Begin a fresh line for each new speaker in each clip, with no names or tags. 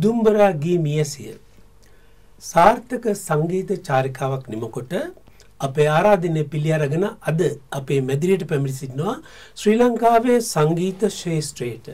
උදුම්බරාගේ මියසිය සාර්ථක සංගීත චාරිකාවක් නිමකොට අපේ ආරාධනය පිළි අරගෙන අද අපේ මැදිරියට පැමිණි සිටිනවා ශ්‍රී ලංකාවේ සංගීත ශේෂ්ත්‍රයට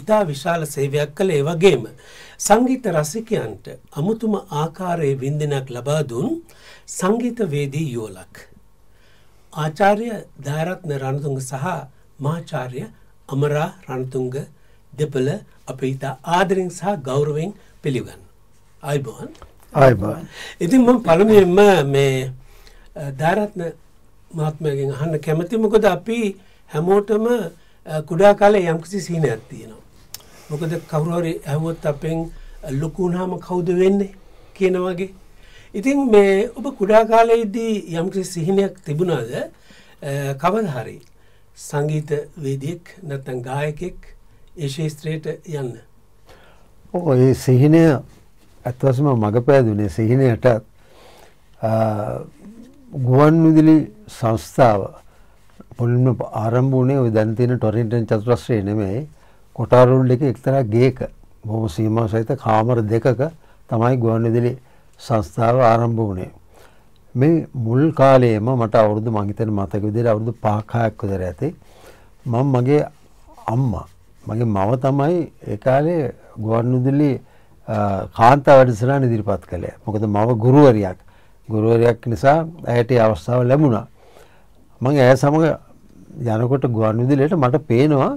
ඉතා විශාල සේවයක් කළ ඒ වගේම සංගීත රසිකයන්ට අමුතුම ආකාරයේ වින්දනයක් ලබා දුන් සංගීතවේදී යෝලක් ආචාර්ය දයරත්න රණතුංග සහ මාචාර්ය අමරා රණතුංග දෙපළ අපි ඉතා ආදරෙන් සහ ගෞරවෙන් පිළිගන්න. අයිබෝන් අයිබෝන් ඉතින් මම පළමුවෙන්ම මේ ධාරත්න මහත්මයාගෙන් අහන්න කැමති මොකද අපි හැමෝටම කුඩා කාලේ යම්කිසි සීනයක් තියෙනවා. මොකද කවුරු හරි ඇහුවොත් අපෙන් ලොකු වුණාම කවුද වෙන්නේ කියන වගේ. ඉතින් මේ ඔබ කුඩා කාලයේදී යම්කිසි සිහිනයක් තිබුණාද? කවදා හරි සංගීත වේදිකෙක් නැත්නම් ගායකෙක් ඒ ශේස්ත්‍රයට යන්න.
ඕ ඒ සිහිනය ඇත්වසම මඟ පෑදුනේ සිහිනයටත් ගුවන් විදුලි සංස්ථාව පොලිම ආරම්භ වුණේ ඔය දැන් තියෙන ටොරින්ටන් චතුරස්‍රය නෙමෙයි කොටාරුල් එක එක්තරා ගේක බොහොම සීමා සහිත කාමර දෙකක තමයි ගුවන් විදුලි සංස්ථාව ආරම්භ වුණේ. මේ මුල් කාලයේම මට අවුරුදු මං හිතන මතක විදිහට අවුරුදු 5ක් 6ක් විතර ඇති මම මගේ අම්මා මගේ මව තමයි ඒ කාලේ ගුවන්විදුලි කාන්තා වැඩසටහන ඉදිරිපත් කළේ. මොකද මව ගුරුවරියක්. ගුරුවරියක් නිසා ඇයට අවස්ථාව ලැබුණා. මම ඇය සමග යනකොට ගුවන්විදුලියට මට පේනවා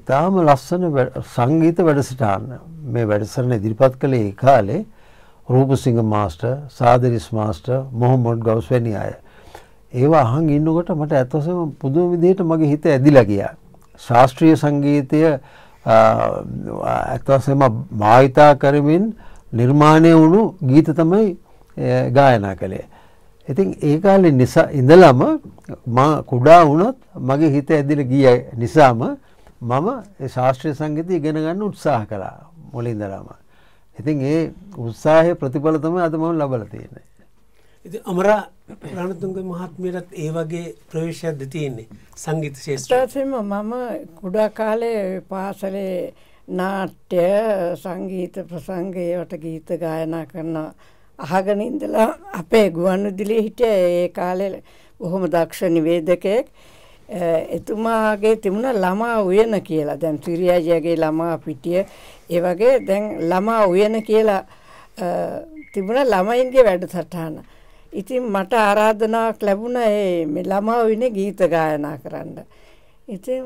ඉතාම ලස්සන සංගීත වැඩසටහන. මේ වැඩසටහන ඉදිරිපත් කළේ ඒ කාලේ රූපසිංහ මාස්ටර්, සාදරිස් මාස්ටර්, මොහොමඩ් ගවුස් වැනි අය. ඒවා අහන් ඉන්නකොට මට ඇත්තටම පුදුම විදිහට මගේ හිත ඇදිලා ගියා. ශාස්ත්‍රීය සංගීතය ඇත්වසම භාවිතා කරමින් නිර්මාණය වුණු ගීත තමයි ගායනා කළේ. ඉතින් ඒ කාලේ නිසා ඉඳලම මා කුඩා වුණත් මගේ හිත ඇදිලා ගිය නිසාම මම ශාස්ත්‍රීය සංගීතය ඉගෙන ගන්න උත්සාහ කළා මුලින්දලම. ඉතින් ඒ උත්සාහයේ ප්‍රතිඵල තමයි අද මම ලබලා තියෙන්නේ.
ඉති අමරා රණතුන්ග මහත්මයටත් ඒ වගේ ප්‍රවේශයක් දෙතියෙන්නේ සංගීත ශේෂ්ත්‍රසිම
මම කුඩා කාලේ පාසලේ නාට්‍ය සංගීත ප්‍රසංගයට ගීත ගායනා කරන අහගෙන ඉඳලා අපේ ගුවන්විදුලියේ හිටිය ඒ කාලේ බොහොම දක්ෂ නිවේදකයෙක් එතුමාගේ තිබුණ ළමා උයන කියලා දැන් සිරියාජයගේ ළමා පිටිය ඒ වගේ දැන් ළමා උයන කියලා තිබුණ ළමයින්ගේ වැඩසටහන ඉතින් මට ආරාධනාවක් ලැබුණා ඒ මේ ළමා වෙන්නේ ගීත ගායනා කරන්න. ඉතින්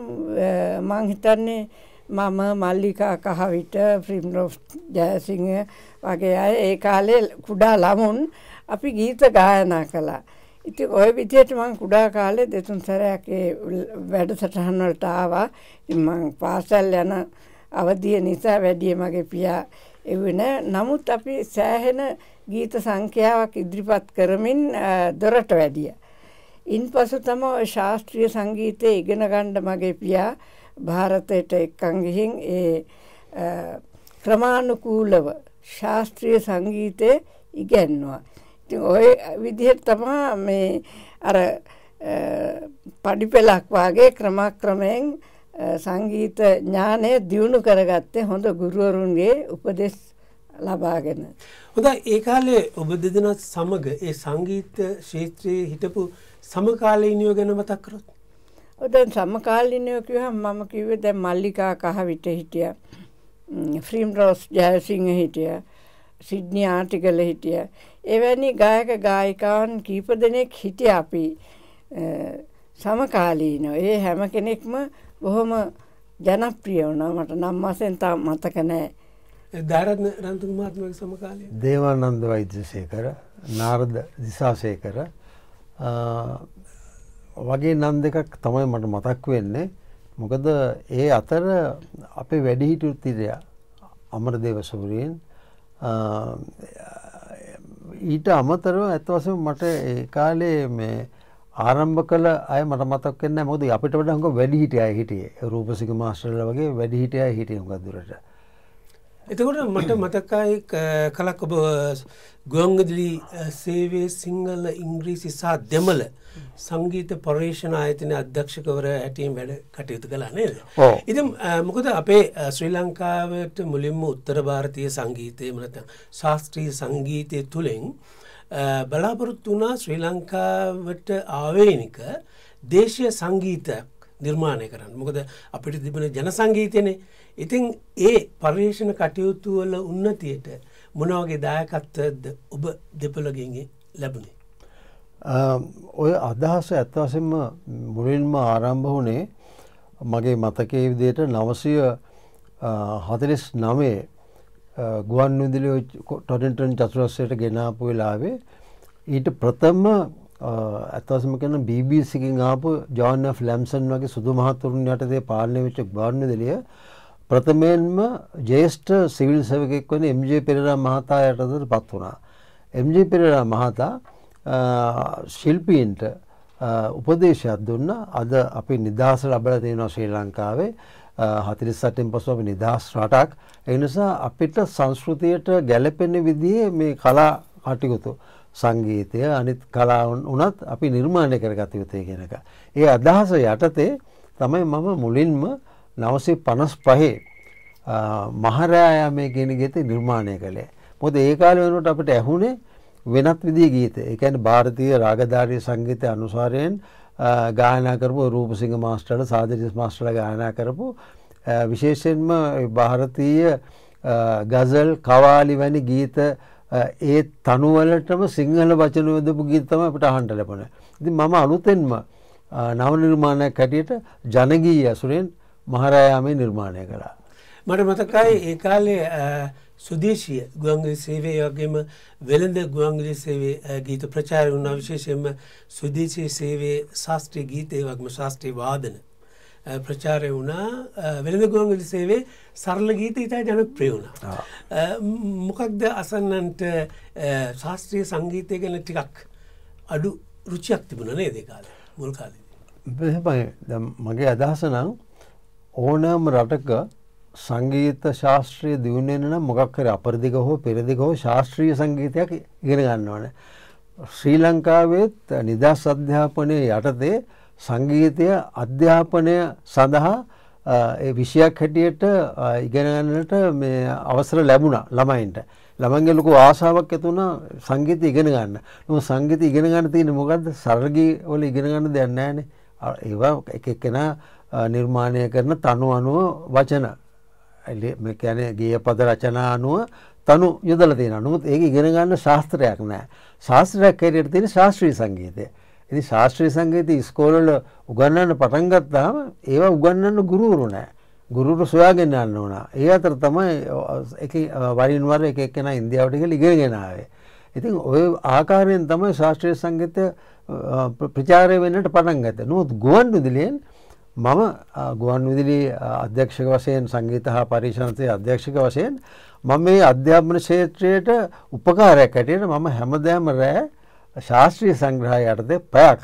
මං හිතන්නේ මම මල්ලිකා කහවිට ෆිල්ම්රොෆ් ජයසිංහ වගේ අය ඒ කාලේ කුඩා ළමුන් අපි ගීත ගායනා කළා. ඉතින් ওই විදිහට මම කුඩා කාලේ දෙතුන් සැරයක් ඒ වැඩසටහන් වලට ආවා. ඉතින් මං පාසල් යන අවධිය නිසා වැඩිය මගේ පියා එවුණ. නමුත් අපි සෑහෙන ගීත සංඛ්‍යාවක් ඉදිරිපත් කරමින් දොරට වැඩිය. ඉන් පසු තම ශාස්ත්‍රීය සංගීතය ඉගෙන ගණ්ඩ මගේ පියා භාරතයට එක්කංගිහින් ඒ ක්‍රමාණුකූලව ශාස්ත්‍රීය සංගීතය ඉගැන්වා. ඉති ඔය විදිහට තමා මේ අර පඩිපෙලක් වගේ ක්‍රමක්‍රමයෙන් සංගීත ඥානය දියුණු කරගත්තේ හොඳ ගුරුවරුන්ගේ උපදෙස් ලබාගෙන.
හොඳයි ඒ කාලේ ඔබ දෙදෙනත් සමග ඒ සංගීත ශාස්ත්‍රයේ හිටපු සමකාලීනයෝ ගැන මතක් කරොත්.
දැන් සමකාලීනයෝ කිව්වහම මම කිව්වේ දැන් මල්ලිකා කහවිට හිටියා. ෆ්‍රීම් රෝස් ජයසිංහ හිටියා. සිඩ්නි ආටිගල හිටිය. එවැනි ගායක ගායිකාවන් කීප දෙනෙක් හිටිය අපි සමකාලීන ඒ හැම කෙනෙක්ම බොහොම ජනප්‍රිය වුණා මට නම් වසෙන් තා මතක නෑ.
ධාරත්න රන්තුමාත්මක සමකාලය
දේවානන්ද වෛද්‍යසේකර නාරද දිසාසේකර වගේ නම් දෙකක් තමයි මට මතක් වෙන්නේ මොකද ඒ අතර අපේ වැඩිහිටු තිරය අමර දේවසූරයෙන් ඊට අමතරව ඇත්වසම මට ඒ කාලේ මේ ආරම්භ කළ අය මට මතක් වෙන්නේ මොකද අපිට වඩා හුඟ වැඩිහිටියයි හිටියේ රූපසික මාස්ටර්ලා වගේ වැඩිහිටියයි හිටියේ හුඟක් දුරට
එතකොට මට මතකයි කලක් ඔබ ගොංගදලි සේවේ සිංහල ඉංග්‍රීසි සා දෙමල සංගීත පර්ේෂණ ආයතන අධ්‍යක්ෂකවර ඇටීම් වැඩ කටයුතු කලා නේද. ඉතින් මොකද අපේ ශ්‍රී ලංකාවට මුලින්ම උත්තර භාරතය සංගීතය මනත ශාස්ත්‍රී සංගීතය තුළෙන් බලාපොරොත්තු වනා ශ්‍රී ලංකාවට ආවේනික දේශය සංගීතයක් නිර්මාණය කරන්න මොකද අපිට තිබෙන ජනසංගීතයනේ ඉතින් ඒ පර්යේෂණ කටයුතුවල උන්නතියට මොනවගේ දායකත්වද ඔබ දෙපළගෙන්ගේ ලැබුණේ.
ඔය අදහස ඇත්වසෙන්ම මුලින්ම ආරම්භ වුණේ මගේ මතකේ විදියට නවසය හතලිස් නමේ ගුවන් විදිලි ටොඩෙන්ටන් චතුරස්සයට ගෙනාපු වෙලාවේ ඊට ප්‍රථම ඇත්තවසම කියන BBCකින් ආපු ජෝන් F ලැම්සන් වගේ සුදු මහතුරුන් යටතේ පාලනය වෙච්ච ගුවන්විදුලිය ප්‍රථමයෙන්ම ජ්‍යෙෂ්ඨ සිවිල් සේවකෙක් වන එම්.ජේ. පෙරේරා මහතා යටතට පත් වුණා. එම්.ජේ. පෙරේරා මහතා ශිල්පීන්ට උපදේශයක් දුන්න අද අපි නිදහස ලබලා තියෙනවා ශ්‍රී ලංකාවේ 48න් පසු අපි නිදහස් රටක් ඒ නිසා අපිට සංස්කෘතියට ගැළපෙන විදිහේ මේ කලා කටයුතු සංගීතය අනිත් කලාවන් වනත් අපි නිර්මාණය කරගත යුතුය කියෙනක. ඒ අදහස යටතේ තමයි මම මුලින්ම නවසේ පනස් පහේ මහරෑයා මේ ගෙන ගෙත නිර්මාණය කළේ. මොද ඒකාල වෙනට අපට ඇහුණේ වෙනත් විදිී ගීත එකන් භාරතීය රාගධාරය සංගීතය අනුසාරයෙන් ගායනා කරපු රූපසිංහ මාස්ට්‍රල සාධරිස් මාස්ට්‍රල ගායනා කරපු විශේෂෙන්ම භාරතීය ගසල් කවාලි වැනි ගීත ඒ තනුවලටම සිංහල වචනයෝදපු ගීත තමයි අපිට අහන්න ලැබුණේ. ඉතින් මම අලුතෙන්ම නව නිර්මාණයක් හැටියට ජනගීය ඇසුරෙන් මහරායාමේ නිර්මාණය කළා.
මට මතකයි ඒ කාලේ සුදේශීය ගුවන්විදුලි සේවය වගේම වෙළඳ ගුවන්විදුලි සේවයේ ගීත ප්‍රචාරය වුණා විශේෂයෙන්ම සුදේශීය සේවයේ ශාස්ත්‍රීය ගීත ඒ වගේම ශාස්ත්‍රීය වාදන ප්‍රචාරය වුණා වෙළඳ ගුවන්විදුලි සේවේ සරල ගීත ඉතා ජනප්‍රිය වුණා. මොකක්ද අසන්නන්ට ශාස්ත්‍රීය සංගීතය ගැන ටිකක් අඩු රුචියක් තිබුණ නේ දෙකාල මුල් කාලේ.
මගේ අදහස නම් ඕනෑම රටක සංගීත ශාස්ත්‍රීය දියුණුවෙන් නම් මොකක් හරි අපරදිග හෝ පෙරදිග හෝ ශාස්ත්‍රීය සංගීතයක් ඉගෙන ගන්න ඕනේ. ශ්‍රී ලංකාවෙත් නිදහස් අධ්‍යාපනයේ යටතේ සංගීතය අධ්‍යාපනය සඳහා විෂයක් හැටියට ඉගෙනගන්නට මේ අවසර ලැබුණා ළමයින්ට. ළමන්ගේ ලොකු ආසාවක් ඇති වුණා සංගීතය ඉගෙන ගන්න. නමුත් සංගීතය ඉගෙන ගන්න තියෙන්නේ මොකද්ද? සරගී වල ඉගෙන ගන්න දෙයක් නැහැනේ. ඒවා එක එකනා නිර්මාණය කරන තනු අනුව වචන. මේ කියන්නේ ගීය පද රචනා අනුව තනු යොදලා තියෙනවා. නමුත් ඒක ඉගෙන ගන්න ශාස්ත්‍රයක් නෑ. ශාස්ත්‍රයක් හැටියට තියෙන ශාස්ත්‍රීය සංගීතය. ඉති ශාස්ත්‍රය සංගීත ස්කෝලල උගන්නන්න පටන්ගත්තාම ඒවා උගන්නන්න ගුරුවරු නෑ ගුරුට සොයාගෙන්න්න ඕනා ඒ අතර තමයි වරින්වර එකක්ෙන ඉන්දියාවටික ඉගෙනගෙනාවේ. ඉතින් ඔය ආකාරයෙන් තමයි ශාස්ත්‍රය සංගීත ප්‍රචාරය වෙන්නට පටන් ගත නොත් ගුවන් විදිලියෙන් මම ගුවන් විදිලි අධ්‍යක්ෂක වශයෙන් සංගීත හා පරීක්ෂණතය අධ්‍යක්ෂක වශයෙන් මම මේ අධ්‍යාපන ක්ෂේත්‍රයට උපකාරයක් ඇටයට මම හැමදෑම රෑ ශාස්ත්‍රීය සංග්‍රහය යටතේ පැයක්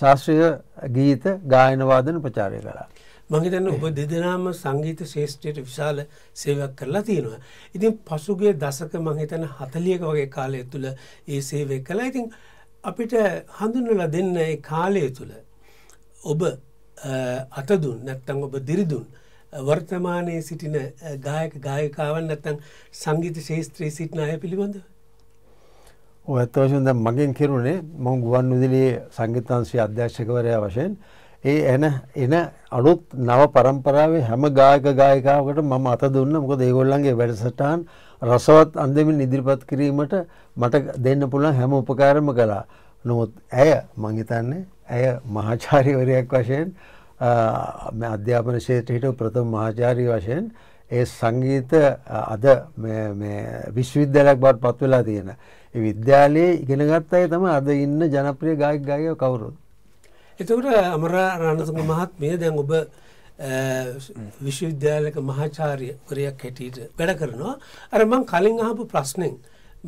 ශාස්ත්‍රීය ගීත ගායනවාදන ප්‍රචාරය කළා.
මහිතන්න ඔබ දෙදෙනම සංගීත ශේෂ්ත්‍රයට විශාල සේවයක් කරලා තියෙනවා. ඉතින් පසුගේ දසක මහිතන හතලියක වගේ කාලය තුළ ඒ සේවය කලා ඉතින් අපිට හඳුන්වලා දෙන්න ඒ කාලය තුළ ඔබ අතදුන් නැත්තං ඔබ දිරිදුන් වර්තමානයේ සිටින ගායක ගායකාවන් නැත්තං සංගීත ශේෂත්‍රයේ සිටින අය පිළිබඳව.
ඔය ඇත්ත වශයෙන් දැන් මගෙන් කෙරුණේ මම ගුවන් විදුලියේ සංගීතංශයේ අධ්‍යක්ෂකවරයා වශයෙන් ඒ එන එන අලුත් නව પરම්පරාවේ හැම ගායක ගායිකාවකට මම අත දුන්නා මොකද ඒගොල්ලන්ගේ වැඩසටහන් රසවත් අන්දමින් ඉදිරිපත් කිරීමට මට දෙන්න පුළුවන් හැම උපකාරම කළා. නමුත් ඇය මං හිතන්නේ ඇය මහාචාර්යවරයෙක් වශයෙන් අධ්‍යාපන ක්ෂේත්‍රයේ හිටපු ප්‍රථම මහාචාර්ය වශයෙන් ඒ සංගීත අද විශ්වවිද්‍යාලයක් බවට පත් වෙලා තියෙන. ඒ විද්‍යාලයේ ඉගෙනගත් අය තමයි අද ඉන්න ජනප්‍රිය ගායක ගායිකයෝ කවුරුද?
එතකොට අමර රණතුංග මහත්මිය දැන් ඔබ විශ්වවිද්‍යාලයක මහාචාර්යවරයෙක් හැටියට වැඩ කරනවා. අර මම කලින් අහපු ප්‍රශ්නෙන්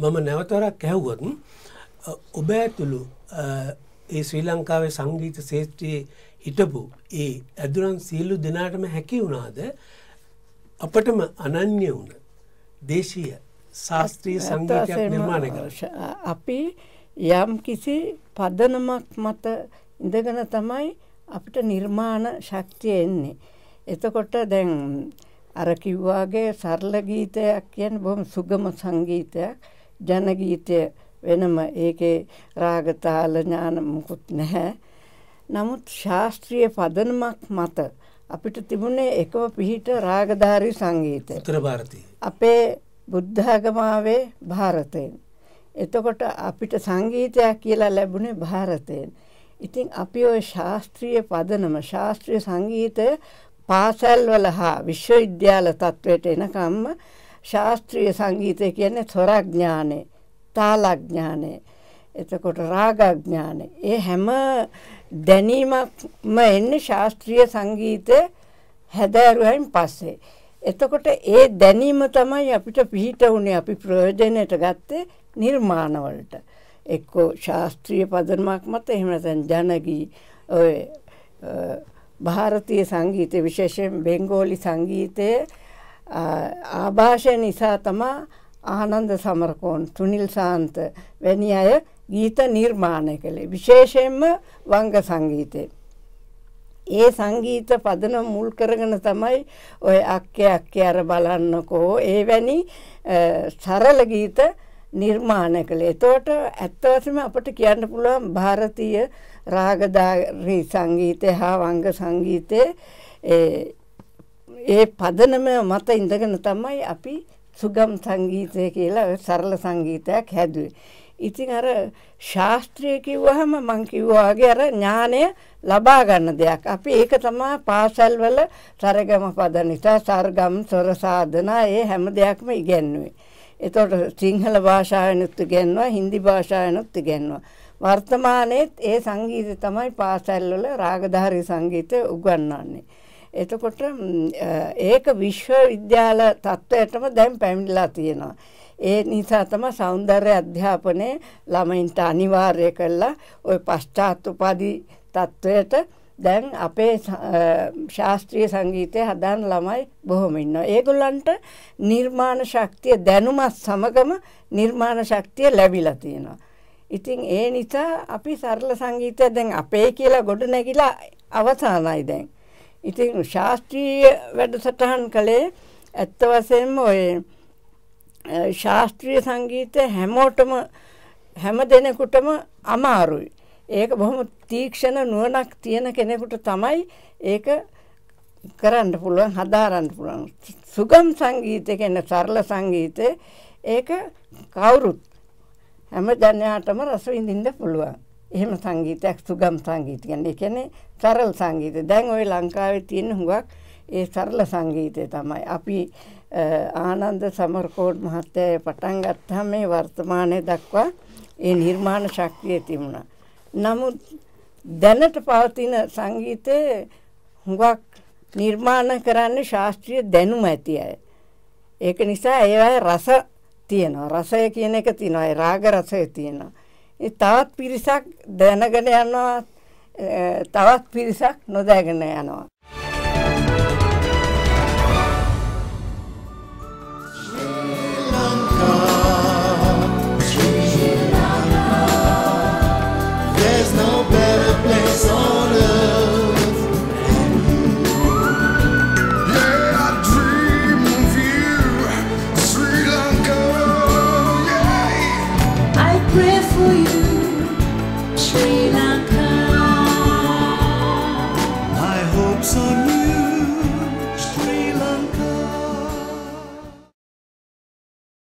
මම නැවතරක් ඇහුවොත් ඔබ ඇතුළු ඒ ශ්‍රී ලංකාවේ සංගීත ශේත්‍රයේ හිටපු ඒ ඇදුරන් සියලු දෙනාටම හැකි වුණාද අපටම අනන්‍ය වුණ දේශීය ශාස්ත්‍රීය සංගීතයක් නිර්මාණය
කර අපි යම් කිසි පදනමක් මත ඉඳගෙන තමයි අපිට නිර්මාණ ශක්තිය එන්නේ. එතකොට දැන් අර කිව්වාගේ සරල ගීතයක් කියන්නේ බොහොම සුගම සංගීතයක් ජනගීතය වෙනම ඒකේ රාග තාල ඥාන මුකුත් නැහැ. නමුත් ශාස්ත්‍රීය පදනමක් මත අපිට තිබුණේ එකම පිහිට රාගධාරී සංගීතය. උත්තර ಭಾರತයේ. අපේ බුද්ධ ආගමාවේ ಭಾರතයෙන්. එතකොට අපිට සංගීතයක් කියලා ලැබුණේ ಭಾರතයෙන්. ඉතින් අපි ওই ශාස්ත්‍රීය පදනම ශාස්ත්‍රීය සංගීතය පාසල්වල හා විශ්වවිද්‍යාල තත්ත්වයට එනකම්ම ශාස්ත්‍රීය සංගීතය කියන්නේ තොරඥානෙ, තාලඥානෙ එතකොට රාගඥාන ඒ හැම දැනීමක්ම එන්නේ ශාස්ත්‍රීය සංගීත හැදෑරුවෙන් පස්සේ එතකොට ඒ දැනීම තමයි අපිට පිහිට වුණේ අපි ප්‍රයෝජනයට ගත්තේ නිර්මාණවලට එක්කෝ ශාස්ත්‍රීය පදනමක් මත එහෙම නැත්නම් ජනගී ඔය ಭಾರತೀಯ සංගීතයේ විශේෂයෙන් බෙන්ගෝලි සංගීතයේ ආభాෂය නිසා තමයි ආනන්ද සමරකෝන් තුනිල් සාන්ත වැනි අය ගීත නිර්මාණය කළේ විශේෂයෙන්ම වංග සංගීතය. ඒ සංගීත පදන මුල් කරගෙන තමයි ඔය අක්කේ අක්කේ අර බලන්නකෝ ඒවැනි සරල ගීත නිර්මාණය කළේ. එතකොට ඇත්ත වශයෙන්ම අපිට කියන්න පුළුවන් ಭಾರತೀಯ රාගධාරී සංගීතය හා වංග සංගීතයේ ඒ පදනම මත ඉඳගෙන තමයි අපි සුගම් සංගීතය කියලා සරල සංගීතයක් හැදුවේ. ඉතින් අර ශාස්ත්‍රීය කිව්වහම මං කිව්වා වගේ අර ඥානය ලබා ගන්න දෙයක්. අපි ඒක තමයි පාසල් වල සරගම පද නිසා සර්ගම් සොර සාධනා ඒ හැම දෙයක්ම ඉගෙනුවේ. එතකොට සිංහල භාෂාවෙනුත් ඉගෙනුවා, හින්දි භාෂාවෙනුත් ඉගෙනුවා. වර්තමානයේත් ඒ සංගීතය තමයි පාසල් වල රාගධාරී සංගීතය උගන්වන්නේ. එතකොට ඒක විශ්වවිද්‍යාල තත්ත්වයටම දැන් පැමිණලා තියෙනවා. ඒ නිසා තමයි సౌందර්ය අධ්‍යාපනය ළමයින්ට අනිවාර්ය කළා ওই පශ්චාත් උපාධි තත්වයට දැන් අපේ ශාස්ත්‍රීය සංගීතය හදන ළමයි බොහොම ඉන්නවා. ඒගොල්ලන්ට නිර්මාණ ශක්තිය දැනුමත් සමගම නිර්මාණ ශක්තිය ලැබිලා තියෙනවා. ඉතින් ඒ නිසා අපි සරල සංගීතය දැන් අපේ කියලා ගොඩ නැගිලා අවසානයි දැන්. ඉතින් ශාස්ත්‍රීය වැඩසටහන් කළේ ඇත්ත වශයෙන්ම ඔය ශාස්ත්‍රීය සංගීතය හැමෝටම හැම දෙනෙකුටම අමාරුයි. ඒක බොහොම තීක්ෂණ නුවණක් තියෙන කෙනෙකුට තමයි ඒක කරන්න පුළුවන් හදාරන්න පුළුවන්. සුගම් සංගීතය කියන්නේ සරල සංගීතය. ඒක කවුරුත් හැම ජනයාටම රස විඳින්න පුළුවන්. එහෙම සංගීතයක් සුගම් සංගීතය කියන්නේ. ඒ කියන්නේ සරල සංගීතය. දැන් ওই ලංකාවේ තියෙන හුඟක් ඒ සරල සංගීතය තමයි. අපි ආනන්ද සමරකෝඩ් මහත්තයය පටන් ගත්හම මේ වර්තමානය දක්වා ඒ නිර්මාණ ශක්තිය තිබුණා. නමුත් දැනට පවතින සංගීතය හුඟක් නිර්මාණ කරන්න ශාස්ත්‍රීය දැනුම ඇති අය. ඒක නිසා ඒවයි රස තියෙනවා රසය කියන එක තිනයි රාග රසය තියෙනවා. තවත් පිරිසක් දැනගෙන යනවා තවත් පිරිසක් නොදැගෙන යනවා.